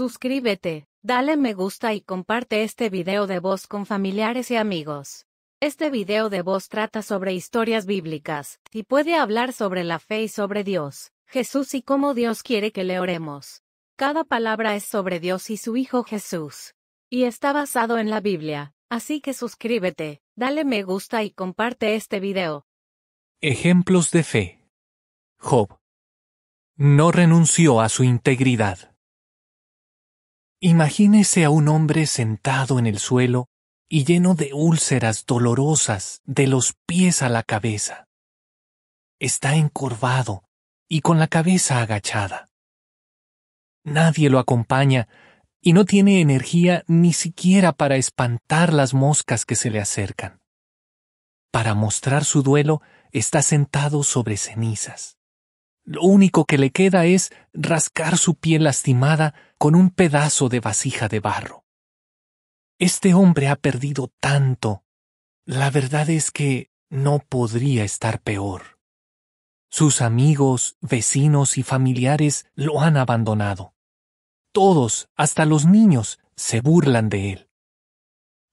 Suscríbete, dale me gusta y comparte este video de voz con familiares y amigos. Este video de voz trata sobre historias bíblicas, y puede hablar sobre la fe y sobre Dios, Jesús y cómo Dios quiere que le oremos. Cada palabra es sobre Dios y su Hijo Jesús. Y está basado en la Biblia, así que suscríbete, dale me gusta y comparte este video. Ejemplos de fe. Job. No renunció a su integridad. Imagínese a un hombre sentado en el suelo y lleno de úlceras dolorosas de los pies a la cabeza. Está encorvado y con la cabeza agachada. Nadie lo acompaña y no tiene energía ni siquiera para espantar las moscas que se le acercan. Para mostrar su duelo, está sentado sobre cenizas. Lo único que le queda es rascar su piel lastimada con un pedazo de vasija de barro. Este hombre ha perdido tanto. La verdad es que no podría estar peor. Sus amigos, vecinos y familiares lo han abandonado. Todos, hasta los niños, se burlan de él.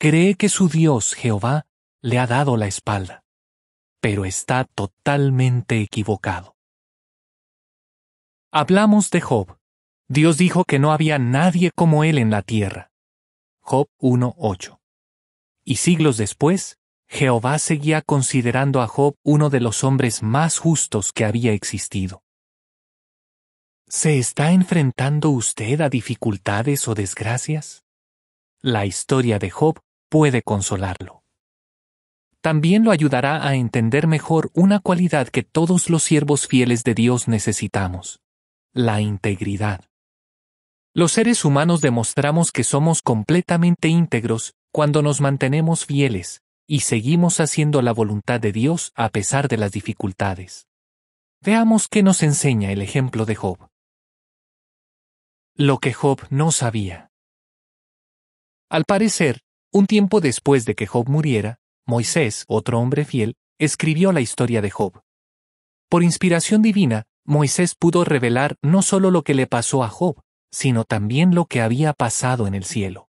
Cree que su Dios, Jehová, le ha dado la espalda, pero está totalmente equivocado. Hablamos de Job. Dios dijo que no había nadie como él en la tierra. Job 1.8. Y siglos después, Jehová seguía considerando a Job uno de los hombres más justos que había existido. ¿Se está enfrentando usted a dificultades o desgracias? La historia de Job puede consolarlo. También lo ayudará a entender mejor una cualidad que todos los siervos fieles de Dios necesitamos, la integridad. Los seres humanos demostramos que somos completamente íntegros cuando nos mantenemos fieles y seguimos haciendo la voluntad de Dios a pesar de las dificultades. Veamos qué nos enseña el ejemplo de Job. Lo que Job no sabía. Al parecer, un tiempo después de que Job muriera, Moisés, otro hombre fiel, escribió la historia de Job. Por inspiración divina, Moisés pudo revelar no solo lo que le pasó a Job, sino también lo que había pasado en el cielo.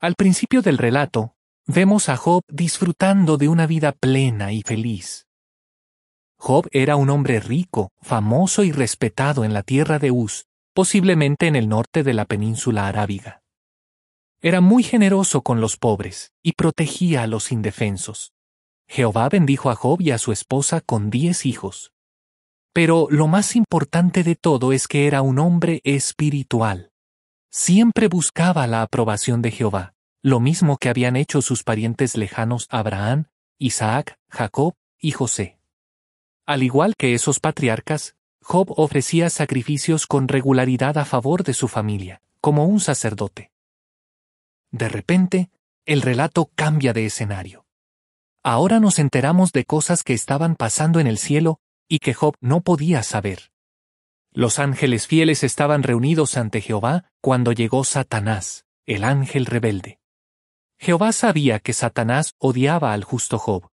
Al principio del relato, vemos a Job disfrutando de una vida plena y feliz. Job era un hombre rico, famoso y respetado en la tierra de Uz, posiblemente en el norte de la península arábiga. Era muy generoso con los pobres y protegía a los indefensos. Jehová bendijo a Job y a su esposa con diez hijos. Pero lo más importante de todo es que era un hombre espiritual. Siempre buscaba la aprobación de Jehová, lo mismo que habían hecho sus parientes lejanos Abraham, Isaac, Jacob y José. Al igual que esos patriarcas, Job ofrecía sacrificios con regularidad a favor de su familia, como un sacerdote. De repente, el relato cambia de escenario. Ahora nos enteramos de cosas que estaban pasando en el cielo y que Job no podía saber. Los ángeles fieles estaban reunidos ante Jehová cuando llegó Satanás, el ángel rebelde. Jehová sabía que Satanás odiaba al justo Job,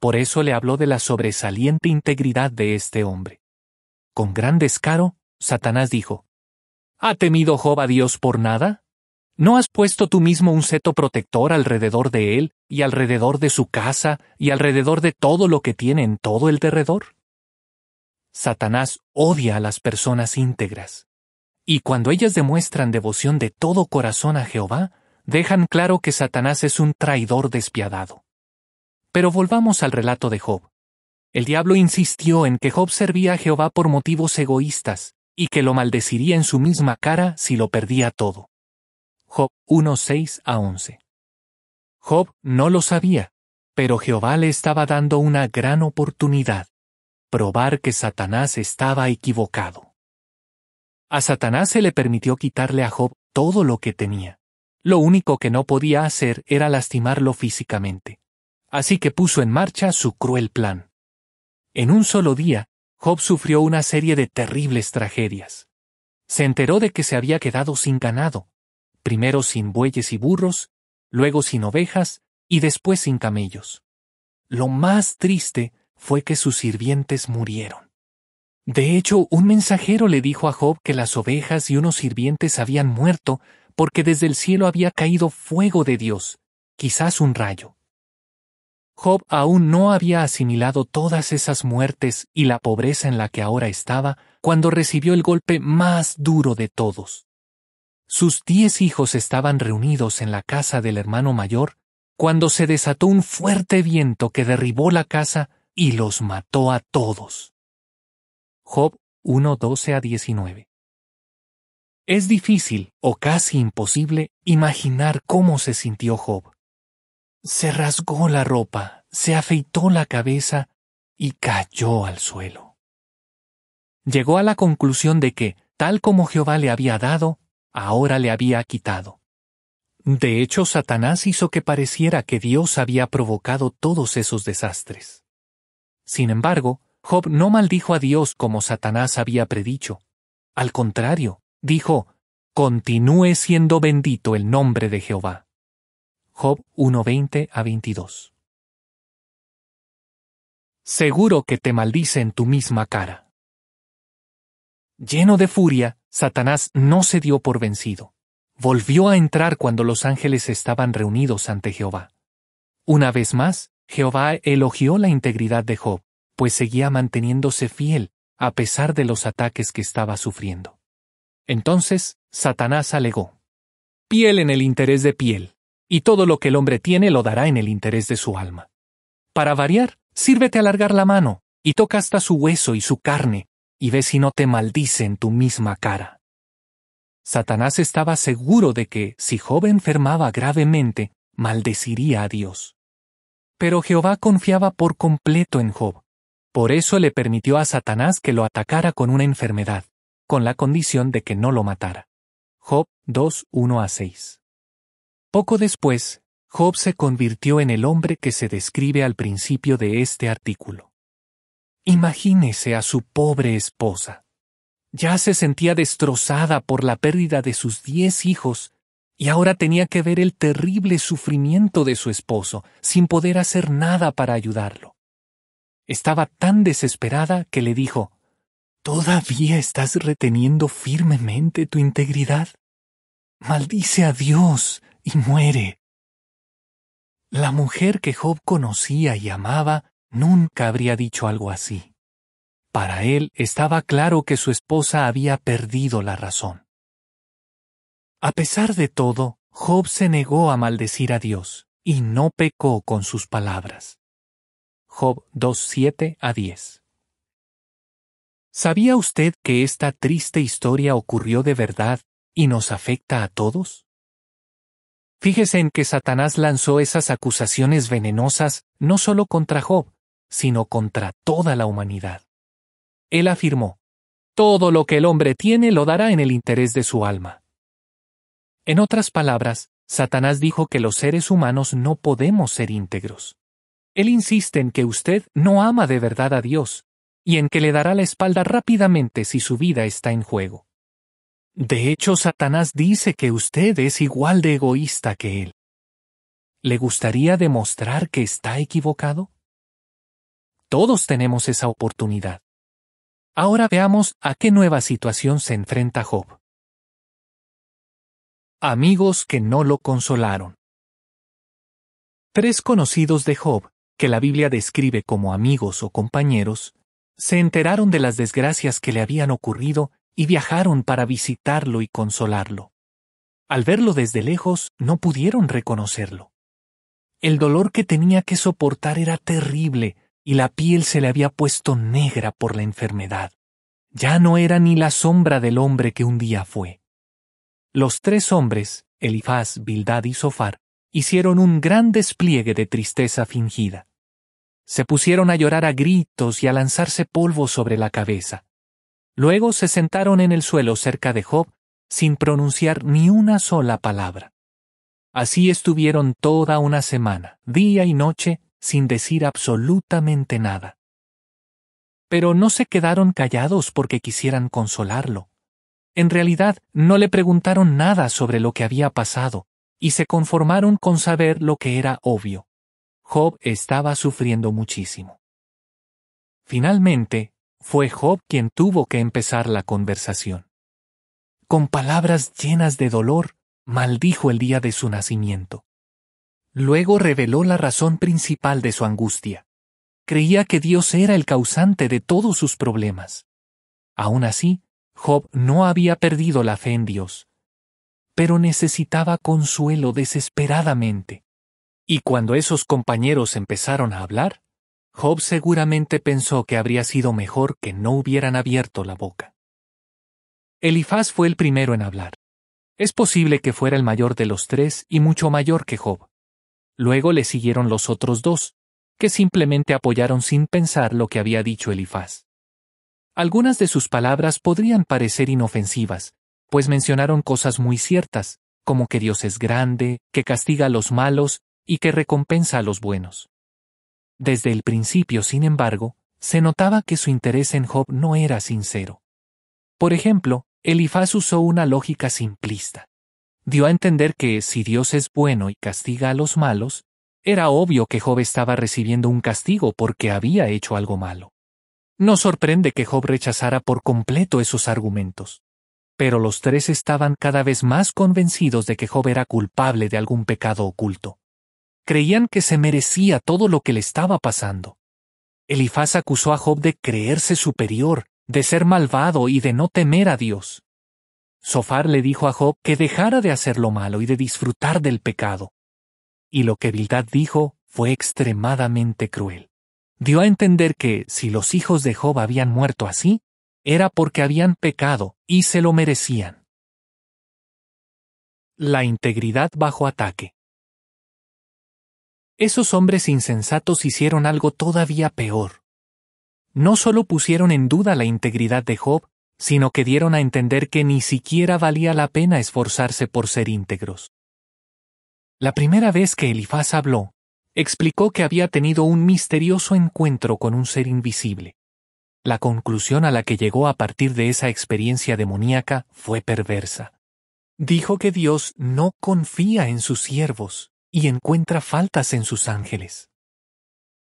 por eso le habló de la sobresaliente integridad de este hombre. Con gran descaro, Satanás dijo, ¿Ha temido Job a Dios por nada? ¿No has puesto tú mismo un seto protector alrededor de él, y alrededor de su casa, y alrededor de todo lo que tiene en todo el derredor? Satanás odia a las personas íntegras. Y cuando ellas demuestran devoción de todo corazón a Jehová, dejan claro que Satanás es un traidor despiadado. Pero volvamos al relato de Job. El diablo insistió en que Job servía a Jehová por motivos egoístas, y que lo maldeciría en su misma cara si lo perdía todo. Job 1.6 a 11. Job no lo sabía, pero Jehová le estaba dando una gran oportunidad probar que Satanás estaba equivocado. A Satanás se le permitió quitarle a Job todo lo que tenía. Lo único que no podía hacer era lastimarlo físicamente. Así que puso en marcha su cruel plan. En un solo día, Job sufrió una serie de terribles tragedias. Se enteró de que se había quedado sin ganado, primero sin bueyes y burros, luego sin ovejas y después sin camellos. Lo más triste fue que sus sirvientes murieron. De hecho, un mensajero le dijo a Job que las ovejas y unos sirvientes habían muerto porque desde el cielo había caído fuego de Dios, quizás un rayo. Job aún no había asimilado todas esas muertes y la pobreza en la que ahora estaba cuando recibió el golpe más duro de todos. Sus diez hijos estaban reunidos en la casa del hermano mayor cuando se desató un fuerte viento que derribó la casa y los mató a todos. Job 1.12 a 19. Es difícil o casi imposible imaginar cómo se sintió Job. Se rasgó la ropa, se afeitó la cabeza y cayó al suelo. Llegó a la conclusión de que, tal como Jehová le había dado, ahora le había quitado. De hecho, Satanás hizo que pareciera que Dios había provocado todos esos desastres. Sin embargo, Job no maldijo a Dios como Satanás había predicho. Al contrario, dijo, Continúe siendo bendito el nombre de Jehová. Job 1.20 a 22. Seguro que te maldice en tu misma cara. Lleno de furia, Satanás no se dio por vencido. Volvió a entrar cuando los ángeles estaban reunidos ante Jehová. Una vez más, Jehová elogió la integridad de Job, pues seguía manteniéndose fiel, a pesar de los ataques que estaba sufriendo. Entonces, Satanás alegó. Piel en el interés de piel, y todo lo que el hombre tiene lo dará en el interés de su alma. Para variar, sírvete alargar la mano, y toca hasta su hueso y su carne, y ve si no te maldice en tu misma cara. Satanás estaba seguro de que, si Job enfermaba gravemente, maldeciría a Dios. Pero Jehová confiaba por completo en Job. Por eso le permitió a Satanás que lo atacara con una enfermedad, con la condición de que no lo matara. Job 2, 1 a 6. Poco después, Job se convirtió en el hombre que se describe al principio de este artículo. Imagínese a su pobre esposa. Ya se sentía destrozada por la pérdida de sus diez hijos y ahora tenía que ver el terrible sufrimiento de su esposo, sin poder hacer nada para ayudarlo. Estaba tan desesperada que le dijo, ¿Todavía estás reteniendo firmemente tu integridad? Maldice a Dios y muere. La mujer que Job conocía y amaba nunca habría dicho algo así. Para él estaba claro que su esposa había perdido la razón. A pesar de todo, Job se negó a maldecir a Dios, y no pecó con sus palabras. Job 2.7 a 10 ¿Sabía usted que esta triste historia ocurrió de verdad y nos afecta a todos? Fíjese en que Satanás lanzó esas acusaciones venenosas no solo contra Job, sino contra toda la humanidad. Él afirmó, Todo lo que el hombre tiene lo dará en el interés de su alma, en otras palabras, Satanás dijo que los seres humanos no podemos ser íntegros. Él insiste en que usted no ama de verdad a Dios, y en que le dará la espalda rápidamente si su vida está en juego. De hecho, Satanás dice que usted es igual de egoísta que él. ¿Le gustaría demostrar que está equivocado? Todos tenemos esa oportunidad. Ahora veamos a qué nueva situación se enfrenta Job. Amigos que no lo consolaron. Tres conocidos de Job, que la Biblia describe como amigos o compañeros, se enteraron de las desgracias que le habían ocurrido y viajaron para visitarlo y consolarlo. Al verlo desde lejos, no pudieron reconocerlo. El dolor que tenía que soportar era terrible y la piel se le había puesto negra por la enfermedad. Ya no era ni la sombra del hombre que un día fue. Los tres hombres, Elifaz, Bildad y Sofar, hicieron un gran despliegue de tristeza fingida. Se pusieron a llorar a gritos y a lanzarse polvo sobre la cabeza. Luego se sentaron en el suelo cerca de Job, sin pronunciar ni una sola palabra. Así estuvieron toda una semana, día y noche, sin decir absolutamente nada. Pero no se quedaron callados porque quisieran consolarlo. En realidad, no le preguntaron nada sobre lo que había pasado, y se conformaron con saber lo que era obvio. Job estaba sufriendo muchísimo. Finalmente, fue Job quien tuvo que empezar la conversación. Con palabras llenas de dolor, maldijo el día de su nacimiento. Luego reveló la razón principal de su angustia. Creía que Dios era el causante de todos sus problemas. Aún así, Job no había perdido la fe en Dios, pero necesitaba consuelo desesperadamente. Y cuando esos compañeros empezaron a hablar, Job seguramente pensó que habría sido mejor que no hubieran abierto la boca. Elifaz fue el primero en hablar. Es posible que fuera el mayor de los tres y mucho mayor que Job. Luego le siguieron los otros dos, que simplemente apoyaron sin pensar lo que había dicho Elifaz. Algunas de sus palabras podrían parecer inofensivas, pues mencionaron cosas muy ciertas, como que Dios es grande, que castiga a los malos y que recompensa a los buenos. Desde el principio, sin embargo, se notaba que su interés en Job no era sincero. Por ejemplo, Elifaz usó una lógica simplista. Dio a entender que si Dios es bueno y castiga a los malos, era obvio que Job estaba recibiendo un castigo porque había hecho algo malo. No sorprende que Job rechazara por completo esos argumentos. Pero los tres estaban cada vez más convencidos de que Job era culpable de algún pecado oculto. Creían que se merecía todo lo que le estaba pasando. Elifaz acusó a Job de creerse superior, de ser malvado y de no temer a Dios. Sofar le dijo a Job que dejara de hacer lo malo y de disfrutar del pecado. Y lo que Bildad dijo fue extremadamente cruel dio a entender que, si los hijos de Job habían muerto así, era porque habían pecado y se lo merecían. La integridad bajo ataque. Esos hombres insensatos hicieron algo todavía peor. No solo pusieron en duda la integridad de Job, sino que dieron a entender que ni siquiera valía la pena esforzarse por ser íntegros. La primera vez que Elifaz habló, explicó que había tenido un misterioso encuentro con un ser invisible. La conclusión a la que llegó a partir de esa experiencia demoníaca fue perversa. Dijo que Dios no confía en sus siervos y encuentra faltas en sus ángeles.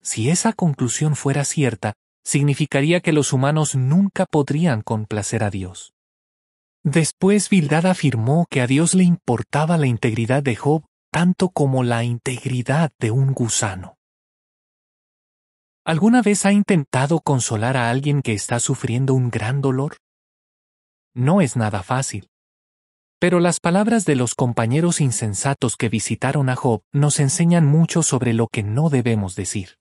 Si esa conclusión fuera cierta, significaría que los humanos nunca podrían complacer a Dios. Después Bildad afirmó que a Dios le importaba la integridad de Job tanto como la integridad de un gusano. ¿Alguna vez ha intentado consolar a alguien que está sufriendo un gran dolor? No es nada fácil. Pero las palabras de los compañeros insensatos que visitaron a Job nos enseñan mucho sobre lo que no debemos decir.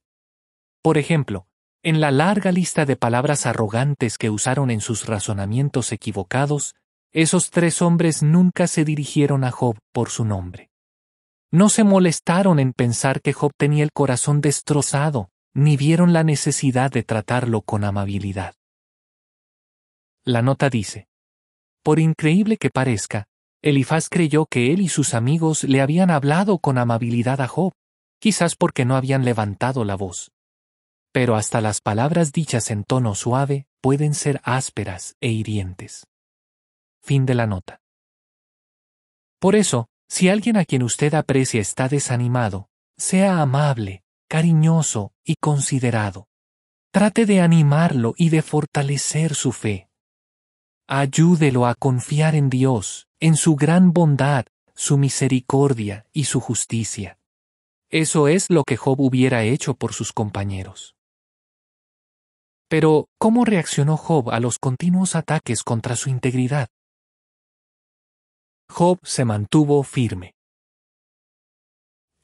Por ejemplo, en la larga lista de palabras arrogantes que usaron en sus razonamientos equivocados, esos tres hombres nunca se dirigieron a Job por su nombre. No se molestaron en pensar que Job tenía el corazón destrozado, ni vieron la necesidad de tratarlo con amabilidad. La nota dice, por increíble que parezca, Elifaz creyó que él y sus amigos le habían hablado con amabilidad a Job, quizás porque no habían levantado la voz. Pero hasta las palabras dichas en tono suave pueden ser ásperas e hirientes. Fin de la nota. Por eso, si alguien a quien usted aprecia está desanimado, sea amable, cariñoso y considerado. Trate de animarlo y de fortalecer su fe. Ayúdelo a confiar en Dios, en su gran bondad, su misericordia y su justicia. Eso es lo que Job hubiera hecho por sus compañeros. Pero, ¿cómo reaccionó Job a los continuos ataques contra su integridad? Job se mantuvo firme.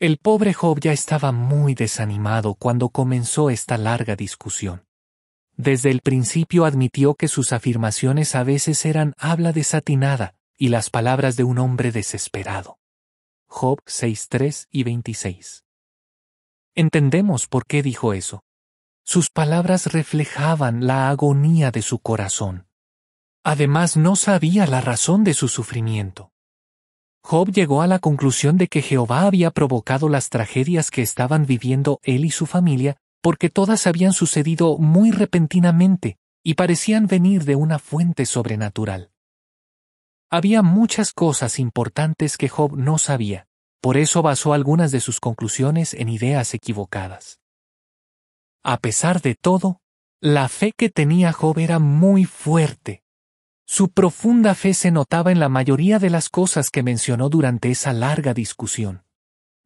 El pobre Job ya estaba muy desanimado cuando comenzó esta larga discusión. Desde el principio admitió que sus afirmaciones a veces eran habla desatinada y las palabras de un hombre desesperado. Job 6.3 y 26. Entendemos por qué dijo eso. Sus palabras reflejaban la agonía de su corazón. Además no sabía la razón de su sufrimiento. Job llegó a la conclusión de que Jehová había provocado las tragedias que estaban viviendo él y su familia, porque todas habían sucedido muy repentinamente, y parecían venir de una fuente sobrenatural. Había muchas cosas importantes que Job no sabía, por eso basó algunas de sus conclusiones en ideas equivocadas. A pesar de todo, la fe que tenía Job era muy fuerte, su profunda fe se notaba en la mayoría de las cosas que mencionó durante esa larga discusión.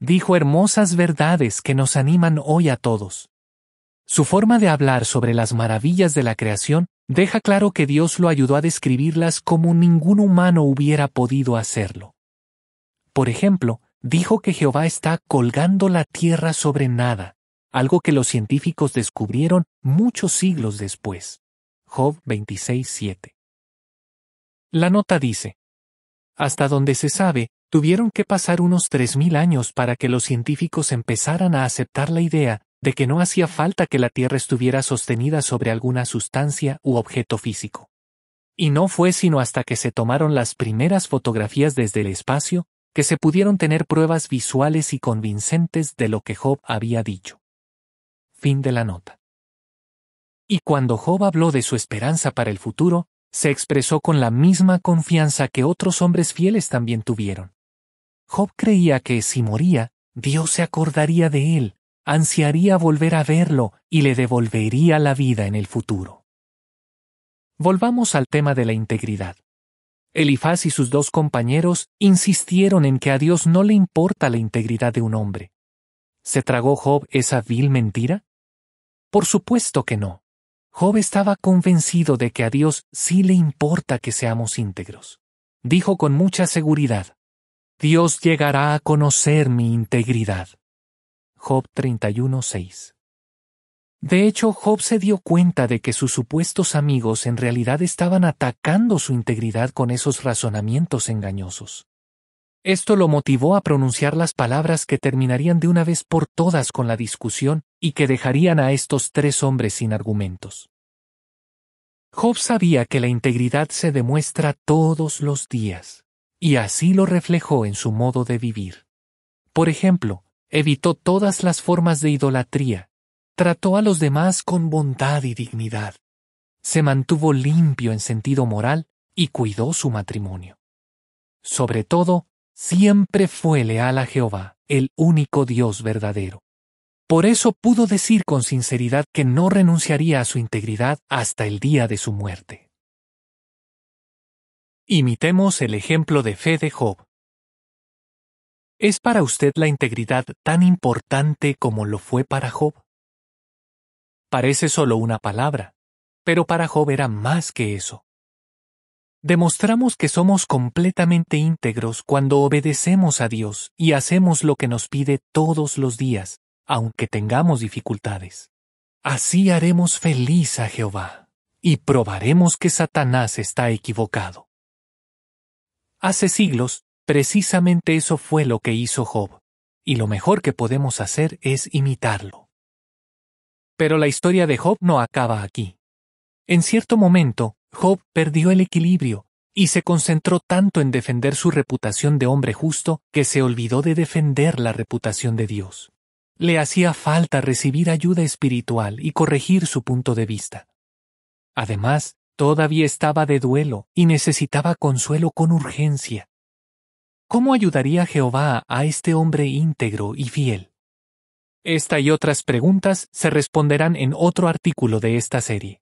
Dijo hermosas verdades que nos animan hoy a todos. Su forma de hablar sobre las maravillas de la creación deja claro que Dios lo ayudó a describirlas como ningún humano hubiera podido hacerlo. Por ejemplo, dijo que Jehová está colgando la tierra sobre nada, algo que los científicos descubrieron muchos siglos después. Job 26.7 la nota dice, hasta donde se sabe, tuvieron que pasar unos 3.000 años para que los científicos empezaran a aceptar la idea de que no hacía falta que la Tierra estuviera sostenida sobre alguna sustancia u objeto físico. Y no fue sino hasta que se tomaron las primeras fotografías desde el espacio que se pudieron tener pruebas visuales y convincentes de lo que Job había dicho. Fin de la nota. Y cuando Job habló de su esperanza para el futuro, se expresó con la misma confianza que otros hombres fieles también tuvieron. Job creía que si moría, Dios se acordaría de él, ansiaría volver a verlo y le devolvería la vida en el futuro. Volvamos al tema de la integridad. Elifaz y sus dos compañeros insistieron en que a Dios no le importa la integridad de un hombre. ¿Se tragó Job esa vil mentira? Por supuesto que no. Job estaba convencido de que a Dios sí le importa que seamos íntegros. Dijo con mucha seguridad, Dios llegará a conocer mi integridad. Job 31.6 De hecho, Job se dio cuenta de que sus supuestos amigos en realidad estaban atacando su integridad con esos razonamientos engañosos. Esto lo motivó a pronunciar las palabras que terminarían de una vez por todas con la discusión y que dejarían a estos tres hombres sin argumentos. Job sabía que la integridad se demuestra todos los días, y así lo reflejó en su modo de vivir. Por ejemplo, evitó todas las formas de idolatría, trató a los demás con bondad y dignidad, se mantuvo limpio en sentido moral y cuidó su matrimonio. Sobre todo, siempre fue leal a Jehová, el único Dios verdadero. Por eso pudo decir con sinceridad que no renunciaría a su integridad hasta el día de su muerte. Imitemos el ejemplo de fe de Job. ¿Es para usted la integridad tan importante como lo fue para Job? Parece solo una palabra, pero para Job era más que eso. Demostramos que somos completamente íntegros cuando obedecemos a Dios y hacemos lo que nos pide todos los días, aunque tengamos dificultades. Así haremos feliz a Jehová, y probaremos que Satanás está equivocado. Hace siglos, precisamente eso fue lo que hizo Job, y lo mejor que podemos hacer es imitarlo. Pero la historia de Job no acaba aquí. En cierto momento, Job perdió el equilibrio y se concentró tanto en defender su reputación de hombre justo que se olvidó de defender la reputación de Dios. Le hacía falta recibir ayuda espiritual y corregir su punto de vista. Además, todavía estaba de duelo y necesitaba consuelo con urgencia. ¿Cómo ayudaría Jehová a este hombre íntegro y fiel? Esta y otras preguntas se responderán en otro artículo de esta serie.